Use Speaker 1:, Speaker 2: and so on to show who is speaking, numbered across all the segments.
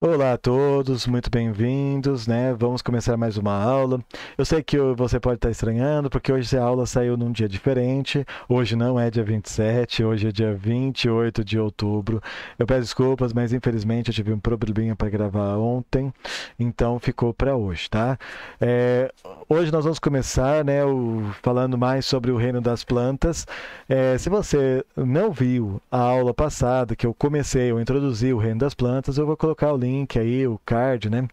Speaker 1: Olá a todos, muito bem-vindos, né? Vamos começar mais uma aula. Eu sei que você pode estar estranhando, porque hoje a aula saiu num dia diferente. Hoje não é dia 27, hoje é dia 28 de outubro. Eu peço desculpas, mas infelizmente eu tive um probleminha para gravar ontem, então ficou para hoje, tá? É, hoje nós vamos começar, né, o, falando mais sobre o reino das plantas. É, se você não viu a aula passada que eu comecei, eu introduzi o reino das plantas, eu vou colocar o link link aí, o card, né?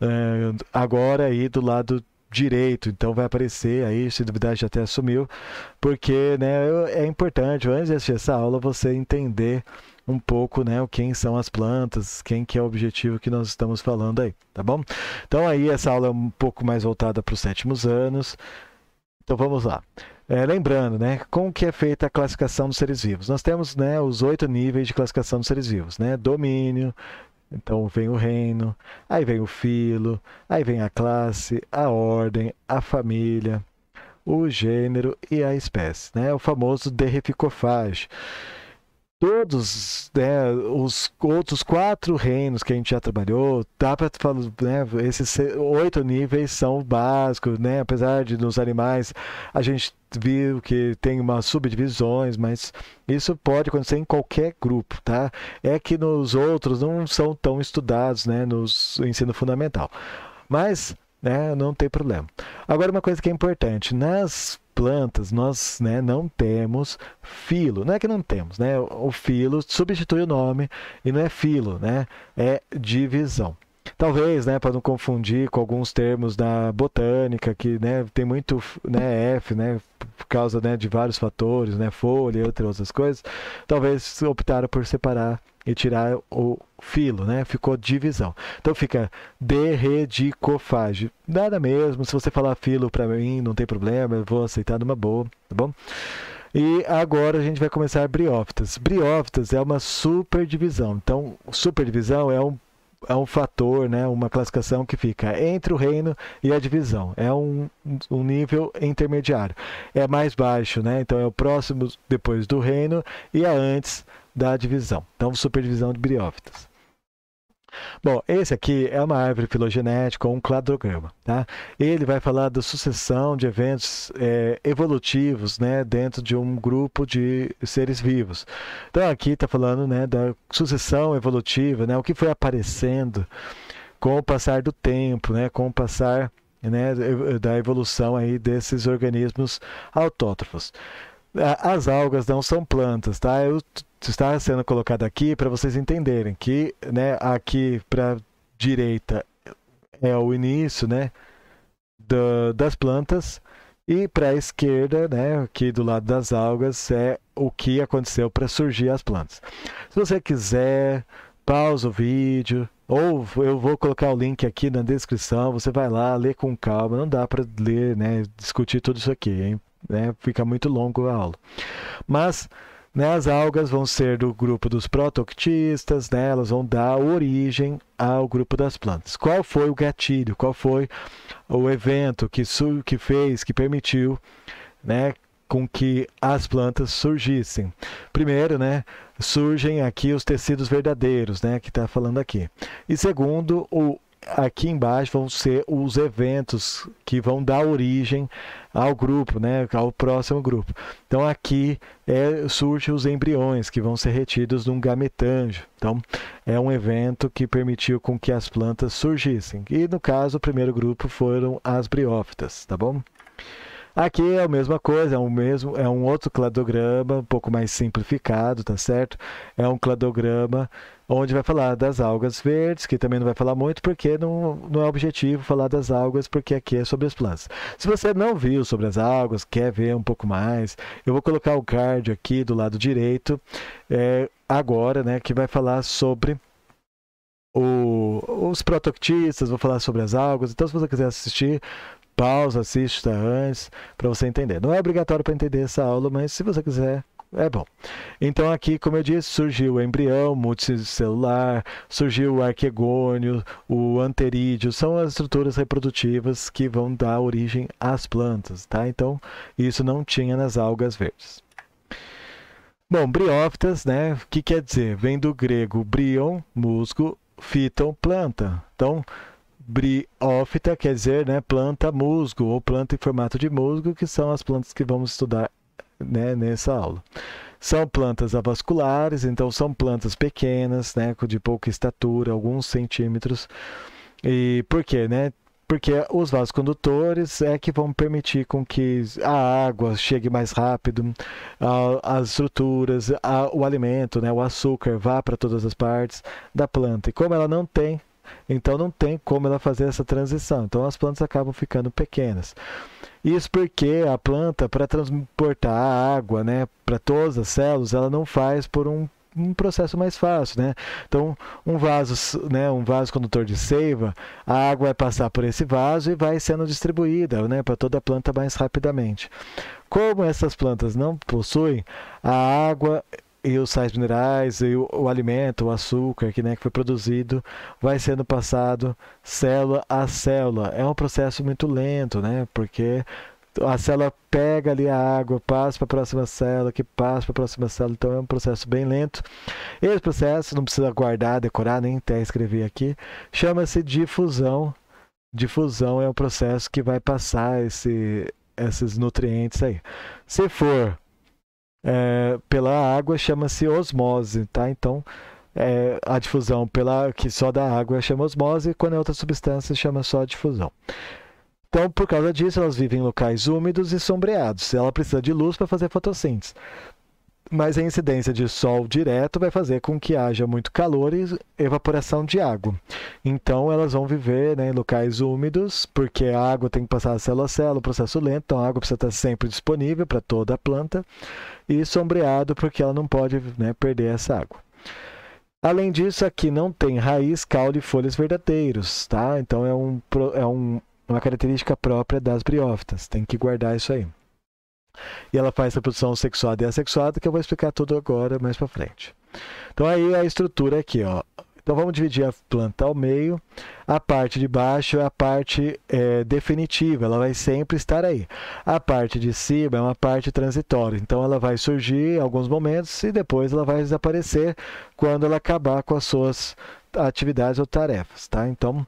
Speaker 1: É, agora aí do lado direito, então vai aparecer aí, se duvidar já até assumiu, porque né, é importante, antes de assistir essa aula, você entender um pouco, né, quem são as plantas, quem que é o objetivo que nós estamos falando aí, tá bom? Então aí essa aula é um pouco mais voltada para os sétimos anos, então vamos lá. É, lembrando, né, como que é feita a classificação dos seres vivos? Nós temos, né, os oito níveis de classificação dos seres vivos, né, domínio, então vem o reino, aí vem o filo, aí vem a classe, a ordem, a família, o gênero e a espécie, né? O famoso derrificofage todos né, os outros quatro reinos que a gente já trabalhou, dá para falar, né, esses oito níveis são básicos, né, apesar de nos animais a gente viu que tem umas subdivisões, mas isso pode acontecer em qualquer grupo, tá? É que nos outros não são tão estudados, né, ensino fundamental. Mas, né, não tem problema. Agora uma coisa que é importante, nas plantas nós né, não temos filo. Não é que não temos, né? O filo substitui o nome e não é filo, né? É divisão. Talvez, né, para não confundir com alguns termos da botânica, que né, tem muito né, F, né, por causa né, de vários fatores, né, folha e outras coisas, talvez optaram por separar e tirar o filo, né? Ficou divisão. Então fica derredicofage. Nada mesmo, se você falar filo para mim, não tem problema, eu vou aceitar numa boa, tá bom? E agora a gente vai começar briófitas. Briófitas é uma superdivisão. Então, superdivisão é um é um fator, né, uma classificação que fica entre o reino e a divisão. É um, um nível intermediário. É mais baixo, né? Então é o próximo depois do reino e é antes da divisão. Então, superdivisão de briófitas. Bom, esse aqui é uma árvore filogenética ou um cladograma. Tá? Ele vai falar da sucessão de eventos é, evolutivos né, dentro de um grupo de seres vivos. Então, aqui está falando né, da sucessão evolutiva, né, o que foi aparecendo com o passar do tempo, né, com o passar né, da evolução aí desses organismos autótrofos as algas não são plantas, tá? Eu está sendo colocado aqui para vocês entenderem que, né, aqui para direita é o início, né, do, das plantas e para a esquerda, né, aqui do lado das algas é o que aconteceu para surgir as plantas. Se você quiser, pausa o vídeo ou eu vou colocar o link aqui na descrição, você vai lá, lê com calma, não dá para ler, né, discutir tudo isso aqui, hein? Né, fica muito longo a aula. Mas né? As algas vão ser do grupo dos protoctistas, né? elas vão dar origem ao grupo das plantas. Qual foi o gatilho? Qual foi o evento que, que fez, que permitiu né, com que as plantas surgissem. Primeiro, né, surgem aqui os tecidos verdadeiros, né, que está falando aqui. E segundo, o aqui embaixo vão ser os eventos que vão dar origem ao grupo, né, ao próximo grupo. Então aqui é, surgem os embriões que vão ser retidos de um gametanjo. Então é um evento que permitiu com que as plantas surgissem. E no caso o primeiro grupo foram as briófitas, tá bom? Aqui é a mesma coisa, é, o mesmo, é um outro cladograma, um pouco mais simplificado, tá certo? É um cladograma onde vai falar das algas verdes, que também não vai falar muito, porque não, não é objetivo falar das algas, porque aqui é sobre as plantas. Se você não viu sobre as algas, quer ver um pouco mais, eu vou colocar o card aqui do lado direito, é, agora, né, que vai falar sobre o, os protoctistas, vou falar sobre as algas. Então, se você quiser assistir, pausa, assista antes para você entender. Não é obrigatório para entender essa aula, mas se você quiser, é bom. Então aqui, como eu disse, surgiu o embrião multicelular, surgiu o arquegônio, o anterídeo, são as estruturas reprodutivas que vão dar origem às plantas, tá? Então, isso não tinha nas algas verdes. Bom, briófitas, né? O que quer dizer? Vem do grego brion, musgo, fiton, planta. Então, briófita quer dizer né, planta musgo ou planta em formato de musgo, que são as plantas que vamos estudar né, nessa aula. São plantas avasculares, então são plantas pequenas, né, de pouca estatura, alguns centímetros. E por quê? Né? Porque os vasos condutores é que vão permitir com que a água chegue mais rápido, as estruturas, o alimento, né, o açúcar vá para todas as partes da planta. E como ela não tem então não tem como ela fazer essa transição. Então as plantas acabam ficando pequenas. Isso porque a planta, para transportar a água né, para todas as células, ela não faz por um um processo mais fácil, né? Então, um vaso, né, um vaso condutor de seiva, a água vai passar por esse vaso e vai sendo distribuída, né, para toda a planta mais rapidamente. Como essas plantas não possuem a água e os sais minerais e o, o, alimento, o açúcar que, né, que foi produzido, vai sendo passado célula a célula. É um processo muito lento, né? Porque a célula pega ali a água, passa para a próxima célula, que passa para a próxima célula. Então é um processo bem lento. Esse processo, não precisa guardar, decorar, nem até escrever aqui, chama-se difusão. Difusão é um processo que vai passar esse, esses nutrientes aí. Se for é, pela água chama-se osmose, tá? Então, é, a difusão pela que só da água chama osmose, quando é outra substância chama só difusão. Então, por causa disso, elas vivem em locais úmidos e sombreados. Ela precisa de luz para fazer fotossíntese mas a incidência de sol direto vai fazer com que haja muito calor e evaporação de água. Então elas vão viver né, em locais úmidos, porque a água tem que passar célula a célula, processo lento, então a água precisa estar sempre disponível para toda a planta, e sombreado, porque ela não pode né, perder essa água. Além disso, aqui não tem raiz, caule e folhas verdadeiros, tá? Então é, um, é um, uma característica própria das briófitas, tem que guardar isso aí. E ela faz reprodução sexuada e assexuada, que eu vou explicar tudo agora mais para frente. Então aí a estrutura é aqui, ó. Então vamos dividir a planta ao meio. A parte de baixo é a parte é, definitiva, ela vai sempre estar aí. A parte de cima é uma parte transitória, então ela vai surgir em alguns momentos e depois ela vai desaparecer quando ela acabar com as suas atividades ou tarefas, tá? Então,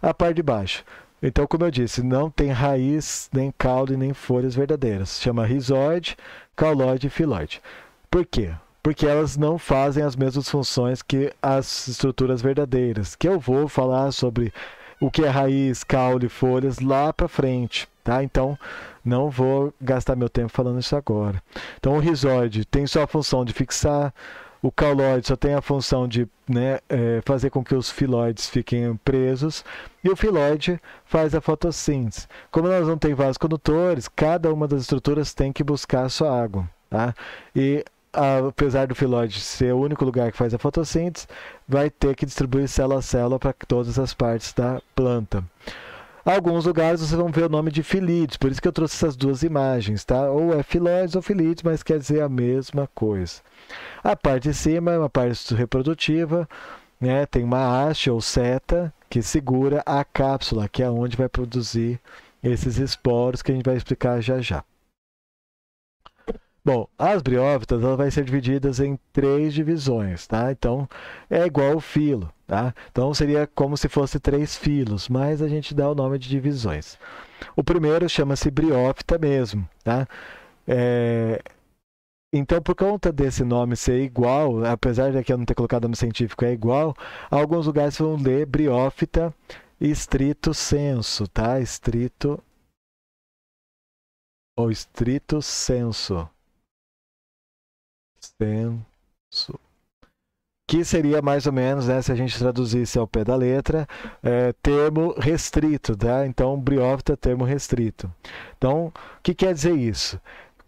Speaker 1: a parte de baixo. Então, como eu disse, não tem raiz, nem caule, nem folhas verdadeiras. Chama rizoide, cauloide e filoide. Por quê? Porque elas não fazem as mesmas funções que as estruturas verdadeiras, que eu vou falar sobre o que é raiz, caule, folhas lá para frente, tá? Então, não vou gastar meu tempo falando isso agora. Então, o rizoide tem só a função de fixar, o caulóide só tem a função de né, é, fazer com que os filóides fiquem presos e o filóide faz a fotossíntese. Como nós não temos vasos condutores, cada uma das estruturas tem que buscar a sua água. Tá? E apesar do filóide ser o único lugar que faz a fotossíntese, vai ter que distribuir célula a célula para todas as partes da planta. Alguns lugares vocês vão ver o nome de Filides, por isso que eu trouxe essas duas imagens, tá? Ou é Filóides ou Filides, mas quer dizer a mesma coisa. A parte de cima é uma parte reprodutiva, né? Tem uma haste ou seta que segura a cápsula, que é onde vai produzir esses esporos que a gente vai explicar já já. Bom, as briófitas vão ser divididas em três divisões, tá? Então, é igual o filo, tá? Então, seria como se fosse três filos, mas a gente dá o nome de divisões. O primeiro chama-se briófita mesmo, tá? É... Então, por conta desse nome ser igual, apesar de aqui eu não ter colocado nome científico, é igual, alguns lugares vão ler briófita estrito senso, tá? Estrito ou estrito senso. Senso. Que seria mais ou menos, né, se a gente traduzisse ao pé da letra, é, termo restrito, tá? Então, briófita, termo restrito. Então, o que quer dizer isso?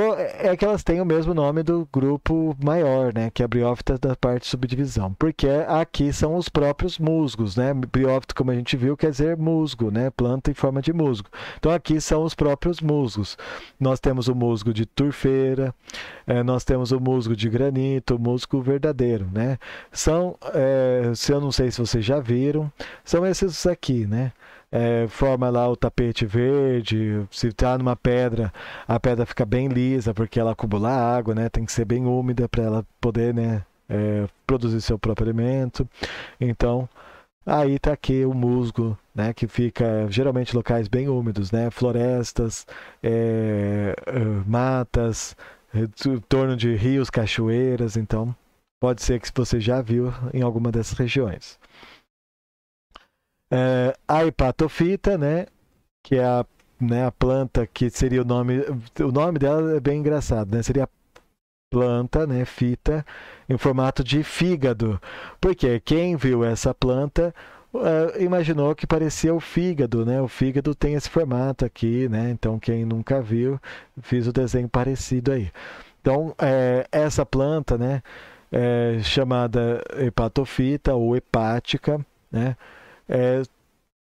Speaker 1: É, é que elas têm o mesmo nome do grupo maior, né? Que é a briófita da parte de subdivisão. Porque aqui são os próprios musgos, né? Briófito, como a gente viu, quer dizer musgo, né? Planta em forma de musgo. Então aqui são os próprios musgos. Nós temos o musgo de turfeira, é, nós temos o musgo de granito, o musgo verdadeiro, né? São, é, se eu não sei se vocês já viram, são esses aqui, né? é, forma lá o tapete verde. Se está numa pedra, a pedra fica bem lisa porque ela acumula água, né? Tem que ser bem úmida para ela poder, né, é, produzir seu próprio alimento. Então, aí está aqui o musgo, né, que fica geralmente em locais bem úmidos, né? Florestas, é, é matas, é, em torno de rios, cachoeiras, então pode ser que você já viu em alguma dessas regiões. É, a hepatofita, né? Que é a, né, a planta que seria o nome. O nome dela é bem engraçado, né? Seria planta, né, fita, em formato de fígado. Porque quem viu essa planta é, imaginou que parecia o fígado, né? O fígado tem esse formato aqui, né? Então quem nunca viu, fiz o desenho parecido aí. Então é, essa planta, né, é chamada hepatofita ou hepática, né? é,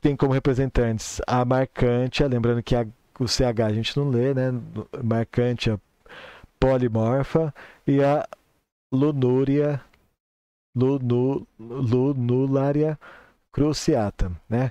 Speaker 1: tem como representantes a Marcantia, lembrando que a, o CH a gente não lê, né? Marcantia polimorfa e a Lunúria Lunu, Lunularia cruciata, né?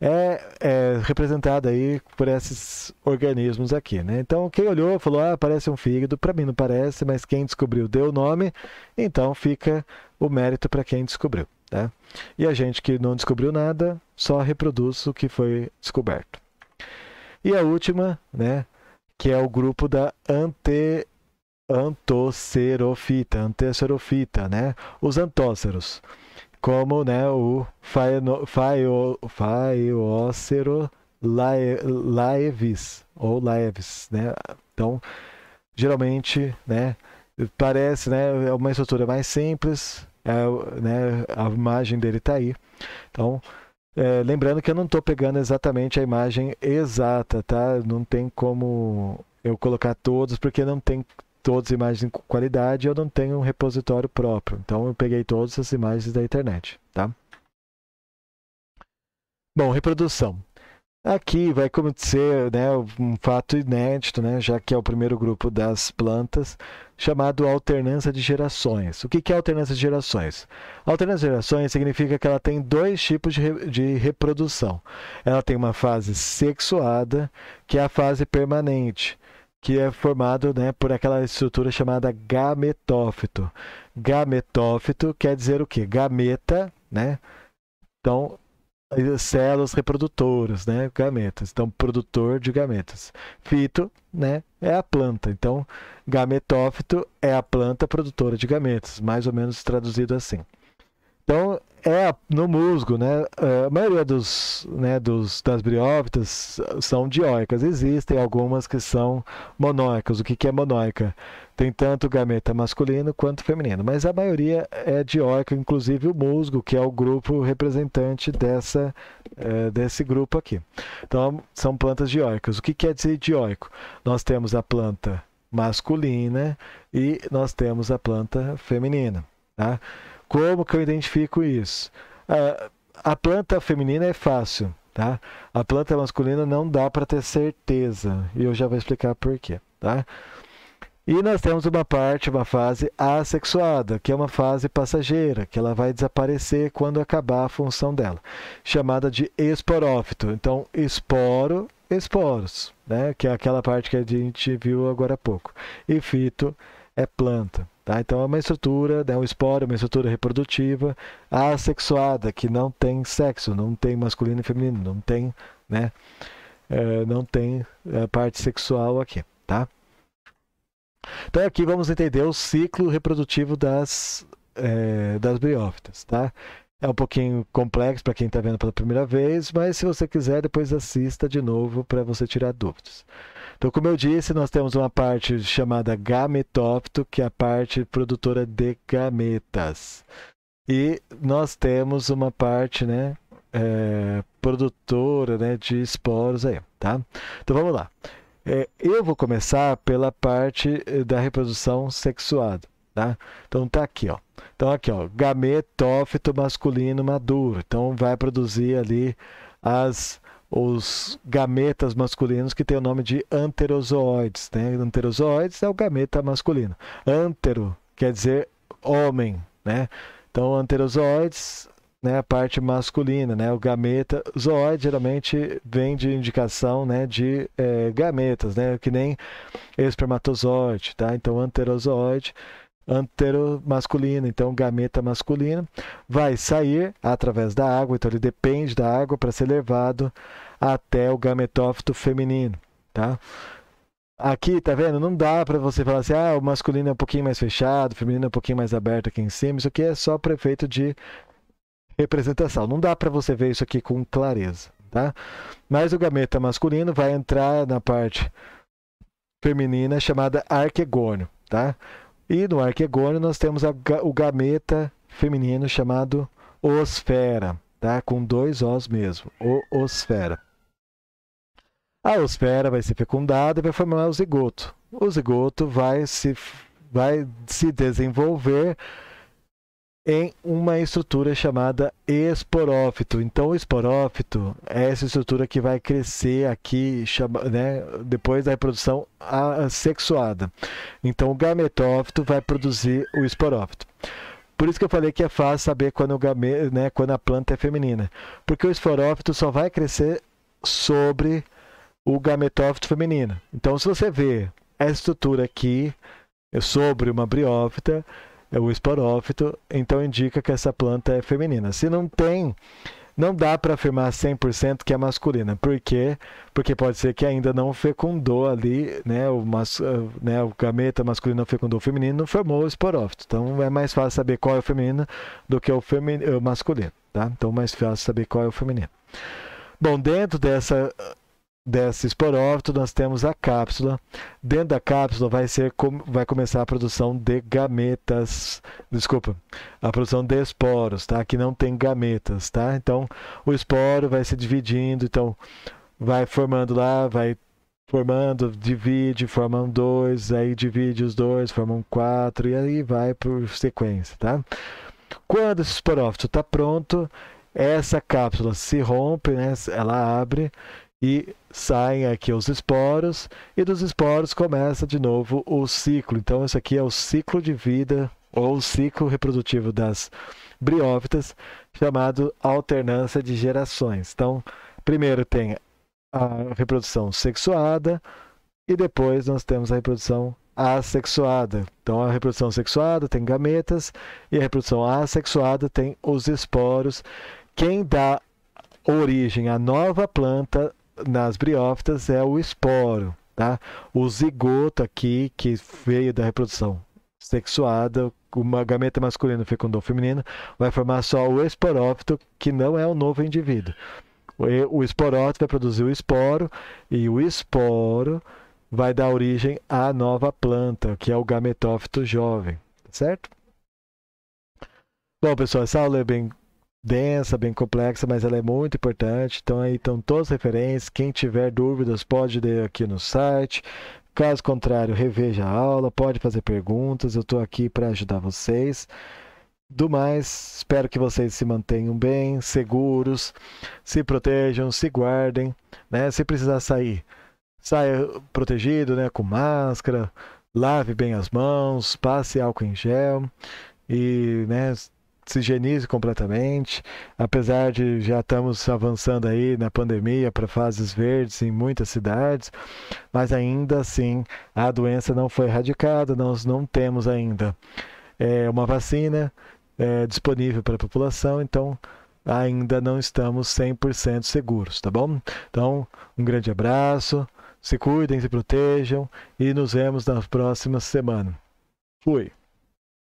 Speaker 1: É, é representada aí por esses organismos aqui, né? Então quem olhou falou, ah, parece um fígado, para mim não parece, mas quem descobriu deu o nome, então fica o mérito para quem descobriu. Né? E a gente que não descobriu nada só reproduz o que foi descoberto. E a última, né, que é o grupo da ante, antocerofita, antecerofita, né, os antóceros, como né, o faeno, faio, faiocero lae, laevis, ou laevis, né, então geralmente, né, parece, né, é uma estrutura mais simples, é, né, a imagem dele está aí. Então, é, lembrando que eu não estou pegando exatamente a imagem exata, tá? Não tem como eu colocar todos, porque não tem todas as imagens com qualidade, eu não tenho um repositório próprio. Então, eu peguei todas as imagens da internet, tá? Bom, reprodução. Aqui vai acontecer né, um fato inédito, né, já que é o primeiro grupo das plantas, chamado alternância de gerações. O que é alternância de gerações? Alternância de gerações significa que ela tem dois tipos de, re de reprodução. Ela tem uma fase sexuada, que é a fase permanente, que é formado né, por aquela estrutura chamada gametófito. Gametófito quer dizer o quê? Gameta, né? Então, células reprodutoras, né, gametas. Então, produtor de gametas. Fito, né, é a planta. Então, gametófito é a planta produtora de gametas, mais ou menos traduzido assim. Então, é no musgo, né? É, a maioria dos, né, dos, das briófitas são dioicas. Existem algumas que são monóicas. O que, que é monóica? Tem tanto gameta masculino quanto feminino, mas a maioria é dioico, inclusive o musgo, que é o grupo representante dessa, é, desse grupo aqui. Então, são plantas dioicas. O que quer dizer dioico? Nós temos a planta masculina e nós temos a planta feminina. Tá? Como que eu identifico isso? A, ah, a planta feminina é fácil, tá? A planta masculina não dá para ter certeza e eu já vou explicar por quê, tá? E nós temos uma parte, uma fase assexuada, que é uma fase passageira, que ela vai desaparecer quando acabar a função dela, chamada de esporófito. Então, esporo, esporos, né? que é aquela parte que a gente viu agora há pouco. E fito é planta. Tá? Então, é uma estrutura, né? um esporo, é uma estrutura reprodutiva assexuada, que não tem sexo, não tem masculino e feminino, não tem, né? É, não tem é, parte sexual aqui. Tá? Então aqui vamos entender o ciclo reprodutivo das, é, das briófitas, tá? É um pouquinho complexo para quem está vendo pela primeira vez, mas se você quiser, depois assista de novo para você tirar dúvidas. Então, como eu disse, nós temos uma parte chamada gametófito, que é a parte produtora de gametas. E nós temos uma parte né, é, produtora né, de esporos aí, tá? Então, vamos lá. É, eu vou começar pela parte eh, da reprodução sexuada. Tá? Então tá aqui, ó. Então aqui, ó, gametófito masculino maduro. Então vai produzir ali as os gametas masculinos que tem o nome de anterozoides, né? Anterozoides é o gameta masculino. Antero quer dizer homem, né? Então anterozoides né, a parte masculina, né, o gameta. zoóide geralmente vem de indicação né, de é, gametas, né, que nem espermatozoide, tá? Então, anterozoide, anteromasculina, então gameta masculina, vai sair através da água, então ele depende da água para ser levado até o gametófito feminino, tá? Aqui, tá vendo? Não dá para você falar assim, ah, o masculino é um pouquinho mais fechado, o feminino é um pouquinho mais aberto aqui em cima. Isso aqui é só prefeito de representação. Não dá para você ver isso aqui com clareza, tá? Mas o gameta masculino vai entrar na parte feminina chamada arquegônio, tá? E no arquegônio nós temos a, o gameta feminino chamado osfera, tá? Com dois os mesmo, o osfera. A osfera vai ser fecundada e vai formar o zigoto. O zigoto vai se, vai se desenvolver em uma estrutura chamada esporófito. Então, o esporófito é essa estrutura que vai crescer aqui chama, né, depois da reprodução sexuada. Então, o gametófito vai produzir o esporófito. Por isso que eu falei que é fácil saber quando, o game, né, quando a planta é feminina. Porque o esporófito só vai crescer sobre o gametófito feminino. Então, se você vê essa estrutura aqui é sobre uma briófita, é o esporófito, então indica que essa planta é feminina. Se não tem, não dá para afirmar 100% que é masculina. Por quê? Porque pode ser que ainda não fecundou ali, né? O, mas, ah, né, o gameta masculino não fecundou o feminino, não formou o esporófito. Então é mais fácil saber qual é o feminino do que o, feminino, o masculino, tá? Então é mais fácil saber qual é o feminino. Bom, dentro dessa dessa esporófito, nós temos a cápsula. Dentro da cápsula vai, ser, vai começar a produção de gametas, desculpa, a produção de esporos, tá? Que não tem gametas, tá? Então, o esporo vai se dividindo, então vai formando lá, vai formando, divide, formam dois, aí divide os dois, formam quatro, e aí vai por sequência, tá? Quando esse esporófito está pronto, essa cápsula se rompe, né? Ela abre e saem aqui os esporos e dos esporos começa de novo o ciclo. Então, isso aqui é o ciclo de vida ou o ciclo reprodutivo das briófitas, chamado alternância de gerações. Então, primeiro tem a reprodução sexuada e depois nós temos a reprodução assexuada. Então, a reprodução sexuada tem gametas e a reprodução assexuada tem os esporos. Quem dá origem à nova planta nas briófitas é o esporo, tá? O zigoto aqui, que veio da reprodução sexuada, uma gameta masculina fecundou feminino, vai formar só o esporófito, que não é o novo indivíduo. O esporófito vai produzir o esporo, e o esporo vai dar origem à nova planta, que é o gametófito jovem, tá certo? Bom, pessoal, essa aula é bem densa, bem complexa, mas ela é muito importante. Então aí estão todas as referências. Quem tiver dúvidas pode ler aqui no site. Caso contrário, reveja a aula, pode fazer perguntas. Eu estou aqui para ajudar vocês. Do mais, espero que vocês se mantenham bem, seguros, se protejam, se guardem. Né? Se precisar sair, saia protegido, né? com máscara, lave bem as mãos, passe álcool em gel e né, oxigenize completamente. Apesar de já estamos avançando aí na pandemia para fases verdes em muitas cidades, mas ainda assim a doença não foi erradicada, nós não temos ainda é, uma vacina é, disponível para a população, então ainda não estamos 100% seguros, tá bom? Então, um grande abraço, se cuidem, se protejam e nos vemos na próxima semana. Fui!